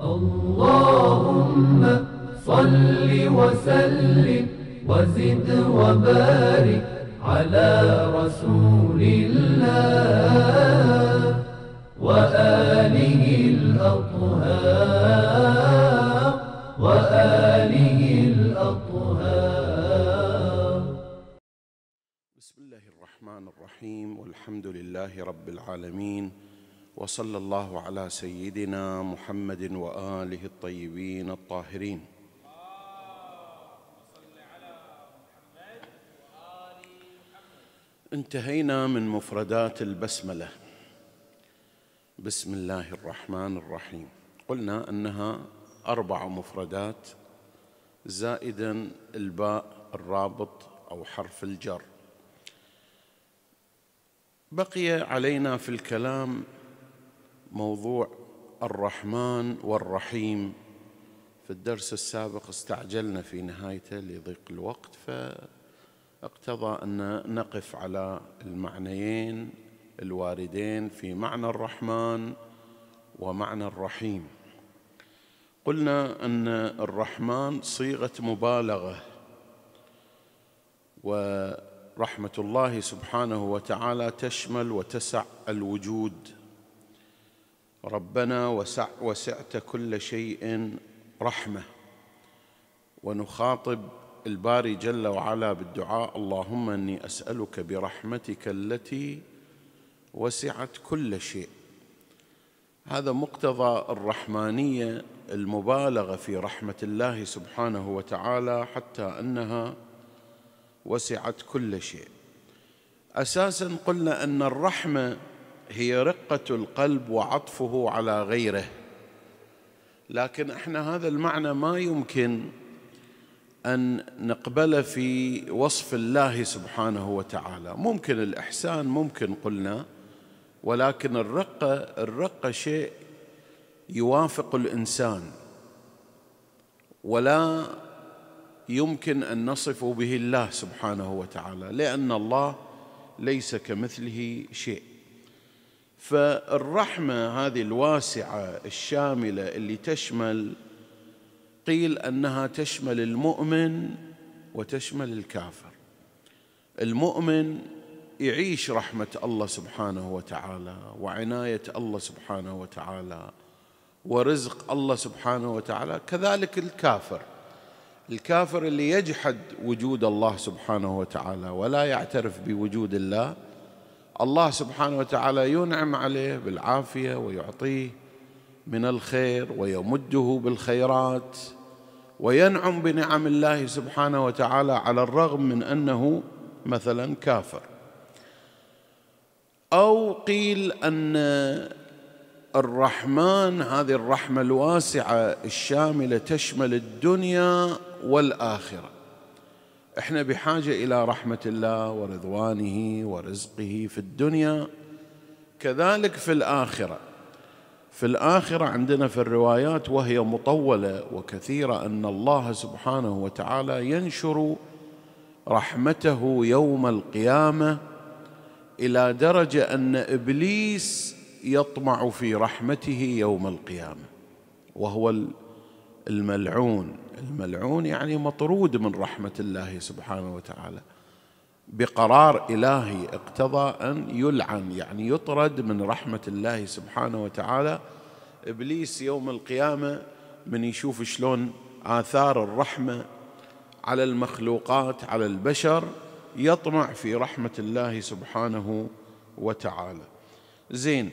اللهم صل وسلم وزد وبارك على رسول الله وآله الأطهار وآله الأطهار بسم الله الرحمن الرحيم والحمد لله رب العالمين وصلى الله على سيدنا محمد واله الطيبين الطاهرين انتهينا من مفردات البسمله بسم الله الرحمن الرحيم قلنا انها اربع مفردات زائدا الباء الرابط او حرف الجر بقي علينا في الكلام موضوع الرحمن والرحيم في الدرس السابق استعجلنا في نهايته لضيق الوقت فاقتضى ان نقف على المعنيين الواردين في معنى الرحمن ومعنى الرحيم قلنا ان الرحمن صيغه مبالغه ورحمه الله سبحانه وتعالى تشمل وتسع الوجود ربنا وسع وسعت كل شيء رحمه ونخاطب الباري جل وعلا بالدعاء اللهم اني اسالك برحمتك التي وسعت كل شيء هذا مقتضى الرحمانيه المبالغه في رحمه الله سبحانه وتعالى حتى انها وسعت كل شيء اساسا قلنا ان الرحمه هي رقه القلب وعطفه على غيره لكن احنا هذا المعنى ما يمكن ان نقبله في وصف الله سبحانه وتعالى ممكن الاحسان ممكن قلنا ولكن الرقه الرقه شيء يوافق الانسان ولا يمكن ان نصف به الله سبحانه وتعالى لان الله ليس كمثله شيء فالرحمه هذه الواسعه الشامله اللي تشمل قيل انها تشمل المؤمن وتشمل الكافر المؤمن يعيش رحمه الله سبحانه وتعالى وعنايه الله سبحانه وتعالى ورزق الله سبحانه وتعالى كذلك الكافر الكافر اللي يجحد وجود الله سبحانه وتعالى ولا يعترف بوجود الله الله سبحانه وتعالى ينعم عليه بالعافيه ويعطيه من الخير ويمده بالخيرات وينعم بنعم الله سبحانه وتعالى على الرغم من انه مثلا كافر او قيل ان الرحمن هذه الرحمه الواسعه الشامله تشمل الدنيا والاخره احنا بحاجه الى رحمه الله ورضوانه ورزقه في الدنيا كذلك في الاخره في الاخره عندنا في الروايات وهي مطوله وكثيره ان الله سبحانه وتعالى ينشر رحمته يوم القيامه الى درجه ان ابليس يطمع في رحمته يوم القيامه وهو الملعون الملعون يعني مطرود من رحمة الله سبحانه وتعالى بقرار إلهي اقتضى أن يلعن يعني يطرد من رحمة الله سبحانه وتعالى إبليس يوم القيامة من يشوف شلون آثار الرحمة على المخلوقات على البشر يطمع في رحمة الله سبحانه وتعالى زين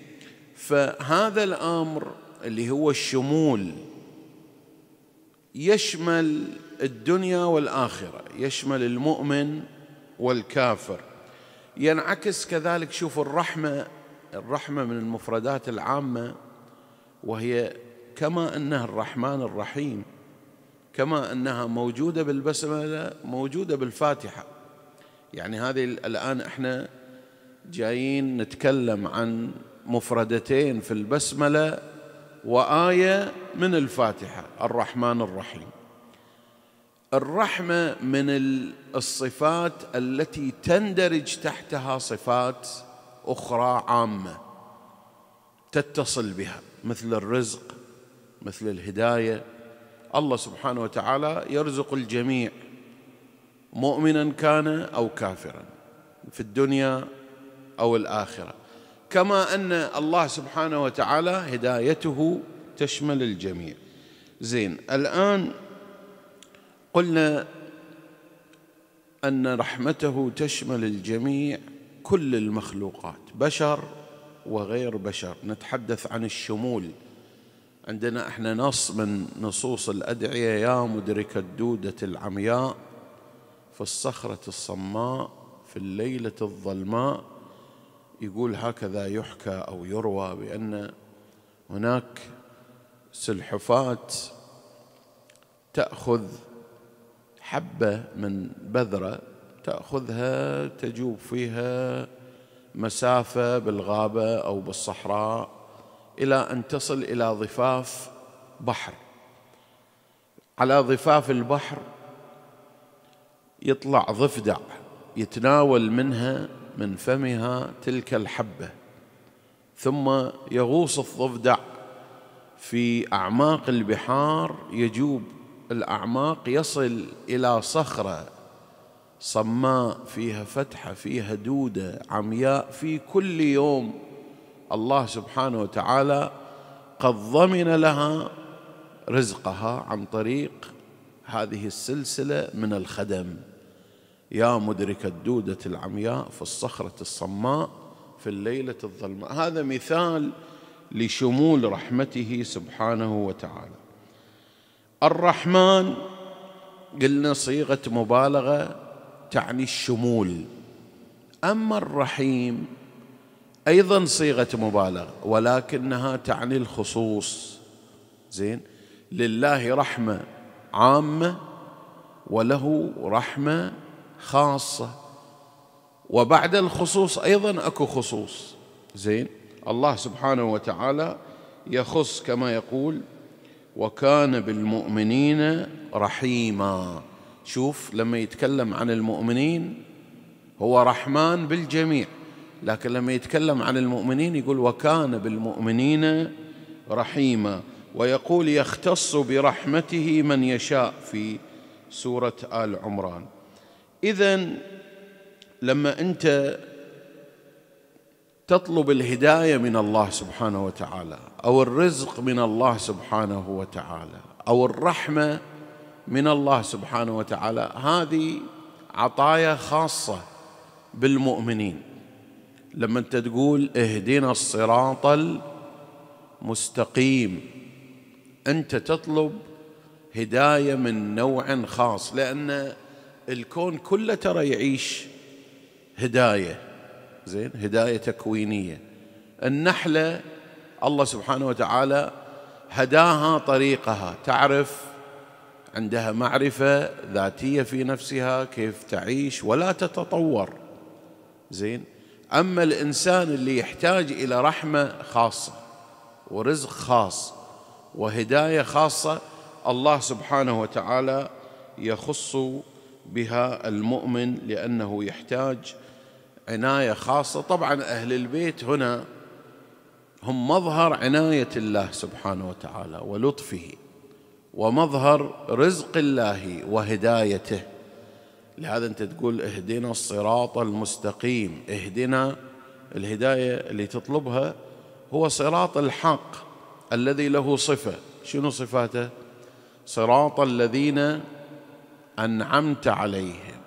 فهذا الأمر اللي هو الشمول يشمل الدنيا والاخره يشمل المؤمن والكافر ينعكس كذلك شوفوا الرحمه الرحمه من المفردات العامه وهي كما انها الرحمن الرحيم كما انها موجوده بالبسمله موجوده بالفاتحه يعني هذه الان احنا جايين نتكلم عن مفردتين في البسمله وآية من الفاتحة الرحمن الرحيم الرحمة من الصفات التي تندرج تحتها صفات أخرى عامة تتصل بها مثل الرزق مثل الهداية الله سبحانه وتعالى يرزق الجميع مؤمنا كان أو كافرا في الدنيا أو الآخرة كما أن الله سبحانه وتعالى هدايته تشمل الجميع زين الآن قلنا أن رحمته تشمل الجميع كل المخلوقات بشر وغير بشر نتحدث عن الشمول عندنا احنا نص من نصوص الأدعية يا مدرك الدودة العمياء في الصخرة الصماء في الليلة الظلماء يقول هكذا يحكى أو يروى بأن هناك سلحفاة تأخذ حبة من بذرة تأخذها تجوب فيها مسافة بالغابة أو بالصحراء إلى أن تصل إلى ضفاف بحر على ضفاف البحر يطلع ضفدع يتناول منها من فمها تلك الحبه ثم يغوص الضفدع في اعماق البحار يجوب الاعماق يصل الى صخره صماء فيها فتحه فيها دوده عمياء في كل يوم الله سبحانه وتعالى قد ضمن لها رزقها عن طريق هذه السلسله من الخدم يا مدرك الدودة العمياء في الصخرة الصماء في الليلة الظلماء هذا مثال لشمول رحمته سبحانه وتعالى الرحمن قلنا صيغة مبالغة تعني الشمول أما الرحيم أيضا صيغة مبالغة ولكنها تعني الخصوص زين لله رحمة عامة وله رحمة خاصة وبعد الخصوص أيضا أكو خصوص زين الله سبحانه وتعالى يخص كما يقول وكان بالمؤمنين رحيما شوف لما يتكلم عن المؤمنين هو رحمن بالجميع لكن لما يتكلم عن المؤمنين يقول وكان بالمؤمنين رحيما ويقول يختص برحمته من يشاء في سوره ال عمران إذا لما أنت تطلب الهداية من الله سبحانه وتعالى أو الرزق من الله سبحانه وتعالى أو الرحمة من الله سبحانه وتعالى هذه عطايا خاصة بالمؤمنين لما أنت تقول اهدنا الصراط المستقيم أنت تطلب هداية من نوع خاص لأن الكون كله ترى يعيش هدايه زين هدايه تكوينيه النحله الله سبحانه وتعالى هداها طريقها تعرف عندها معرفه ذاتيه في نفسها كيف تعيش ولا تتطور زين اما الانسان اللي يحتاج الى رحمه خاصه ورزق خاص وهدايه خاصه الله سبحانه وتعالى يخص بها المؤمن لأنه يحتاج عناية خاصة طبعا أهل البيت هنا هم مظهر عناية الله سبحانه وتعالى ولطفه ومظهر رزق الله وهدايته لهذا أنت تقول اهدنا الصراط المستقيم اهدنا الهداية اللي تطلبها هو صراط الحق الذي له صفة شنو صفاته؟ صراط الذين أنعمت عليهم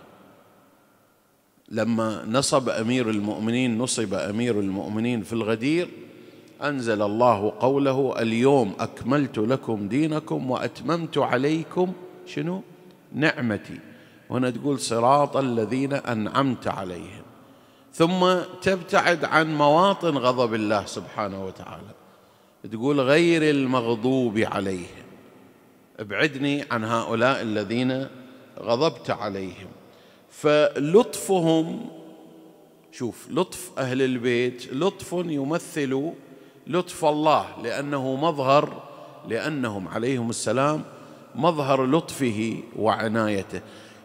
لما نصب أمير المؤمنين نصب أمير المؤمنين في الغدير أنزل الله قوله اليوم أكملت لكم دينكم وأتممت عليكم شنو نعمتي هنا تقول صراط الذين أنعمت عليهم ثم تبتعد عن مواطن غضب الله سبحانه وتعالى تقول غير المغضوب عليهم ابعدني عن هؤلاء الذين غضبت عليهم فلطفهم شوف لطف أهل البيت لطف يمثل لطف الله لأنه مظهر لأنهم عليهم السلام مظهر لطفه وعنايته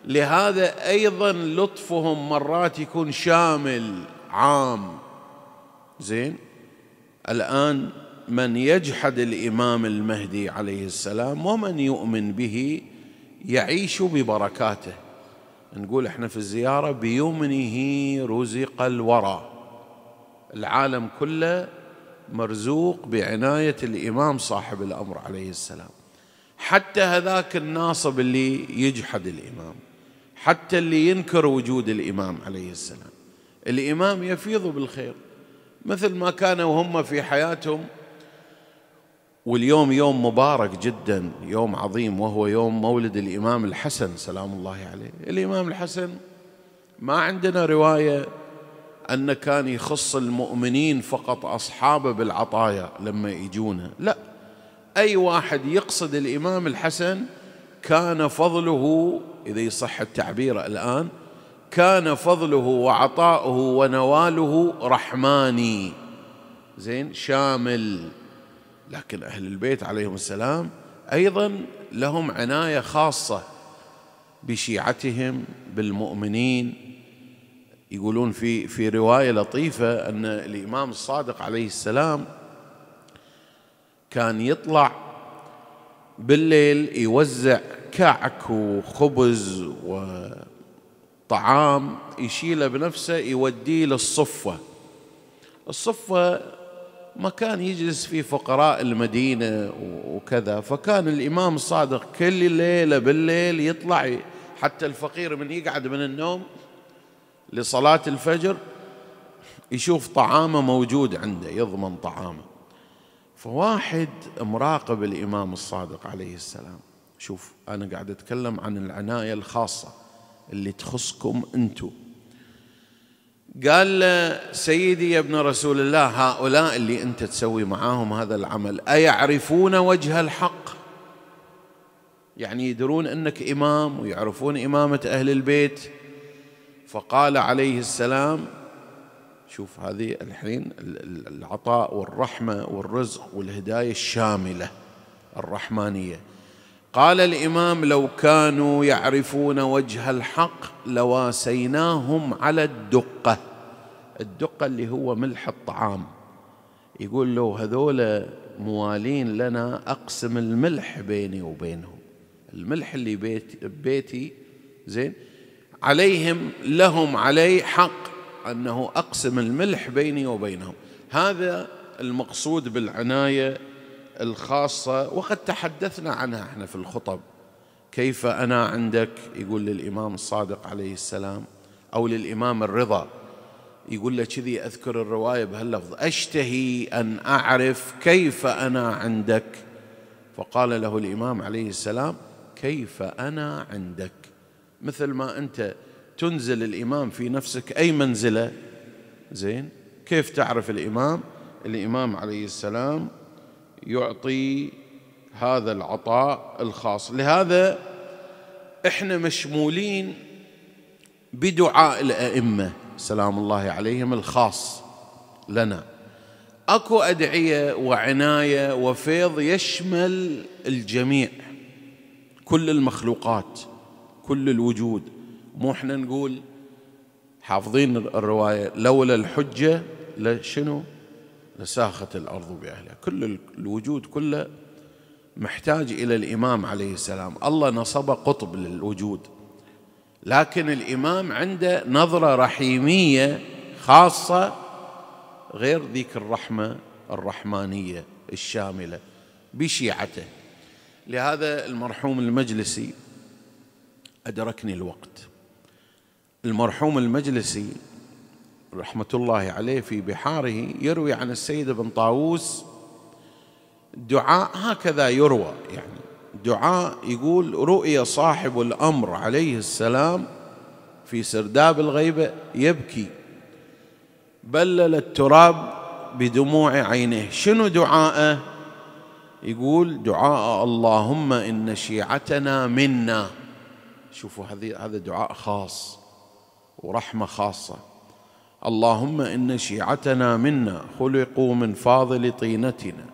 لهذا أيضا لطفهم مرات يكون شامل عام زين الآن من يجحد الإمام المهدي عليه السلام ومن يؤمن به يعيش ببركاته نقول احنا في الزيارة بيمنه رزق الورى العالم كله مرزوق بعناية الإمام صاحب الأمر عليه السلام حتى هذاك الناصب اللي يجحد الإمام حتى اللي ينكر وجود الإمام عليه السلام الإمام يفيض بالخير مثل ما كانوا هم في حياتهم واليوم يوم مبارك جدا يوم عظيم وهو يوم مولد الإمام الحسن سلام الله عليه الإمام الحسن ما عندنا رواية أن كان يخص المؤمنين فقط أصحابه بالعطايا لما يجونا لا أي واحد يقصد الإمام الحسن كان فضله إذا يصح التعبير الآن كان فضله وعطاؤه ونواله رحماني زين شامل لكن أهل البيت عليهم السلام أيضا لهم عناية خاصة بشيعتهم بالمؤمنين يقولون في في رواية لطيفة أن الإمام الصادق عليه السلام كان يطلع بالليل يوزع كعك وخبز وطعام يشيله بنفسه يوديه للصفة الصفة مكان يجلس فيه فقراء المدينة وكذا فكان الإمام الصادق كل ليلة بالليل يطلع حتى الفقير من يقعد من النوم لصلاة الفجر يشوف طعامه موجود عنده يضمن طعامه فواحد مراقب الإمام الصادق عليه السلام شوف أنا قاعد أتكلم عن العناية الخاصة اللي تخصكم أنتم قال له سيدي يا ابن رسول الله هؤلاء اللي أنت تسوي معاهم هذا العمل أيعرفون وجه الحق يعني يدرون أنك إمام ويعرفون إمامة أهل البيت فقال عليه السلام شوف هذه الحين العطاء والرحمة والرزق والهداية الشاملة الرحمانية قال الامام لو كانوا يعرفون وجه الحق لواسيناهم على الدقه الدقه اللي هو ملح الطعام يقول له هذول موالين لنا اقسم الملح بيني وبينهم الملح اللي بيت بيتي زين عليهم لهم علي حق انه اقسم الملح بيني وبينهم هذا المقصود بالعنايه الخاصة وقد تحدثنا عنها احنا في الخطب كيف أنا عندك يقول للإمام الصادق عليه السلام أو للإمام الرضا يقول له كذي أذكر الرواية بهاللفظ أشتهي أن أعرف كيف أنا عندك فقال له الإمام عليه السلام كيف أنا عندك مثل ما أنت تنزل الإمام في نفسك أي منزلة زين كيف تعرف الإمام الإمام عليه السلام يعطي هذا العطاء الخاص لهذا احنا مشمولين بدعاء الائمه سلام الله عليهم الخاص لنا اكو ادعيه وعنايه وفيض يشمل الجميع كل المخلوقات كل الوجود مو احنا نقول حافظين الروايه لولا الحجه لشنو؟ لساخت الأرض بأهلها كل الوجود كله محتاج إلى الإمام عليه السلام الله نصب قطب للوجود لكن الإمام عنده نظرة رحيمية خاصة غير ذيك الرحمة الرحمانية الشاملة بشيعته لهذا المرحوم المجلسي أدركني الوقت المرحوم المجلسي رحمة الله عليه في بحاره يروي عن السيد بن طاووس دعاء هكذا يروى يعني دعاء يقول رؤي صاحب الأمر عليه السلام في سرداب الغيبة يبكي بلل التراب بدموع عينه شنو دعاءه يقول دعاء اللهم إن شيعتنا منا شوفوا هذه هذا دعاء خاص ورحمة خاصة اللهم ان شيعتنا منا خلقوا من فاضل طينتنا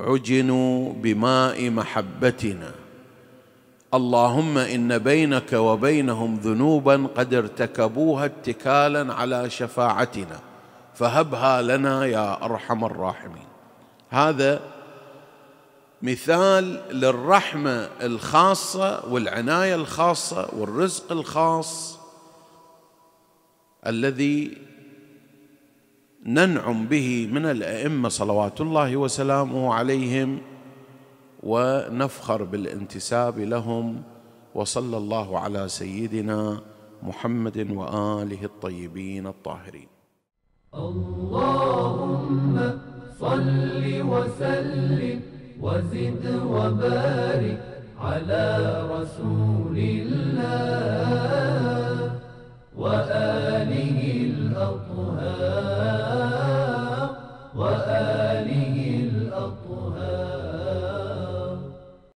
عجنوا بماء محبتنا اللهم ان بينك وبينهم ذنوبا قد ارتكبوها اتكالا على شفاعتنا فهبها لنا يا ارحم الراحمين هذا مثال للرحمه الخاصه والعنايه الخاصه والرزق الخاص الذي ننعم به من الائمه صلوات الله وسلامه عليهم ونفخر بالانتساب لهم وصلى الله على سيدنا محمد واله الطيبين الطاهرين اللهم صل وسلم وزد وبارك على رسول الله وآله الأطهار وآله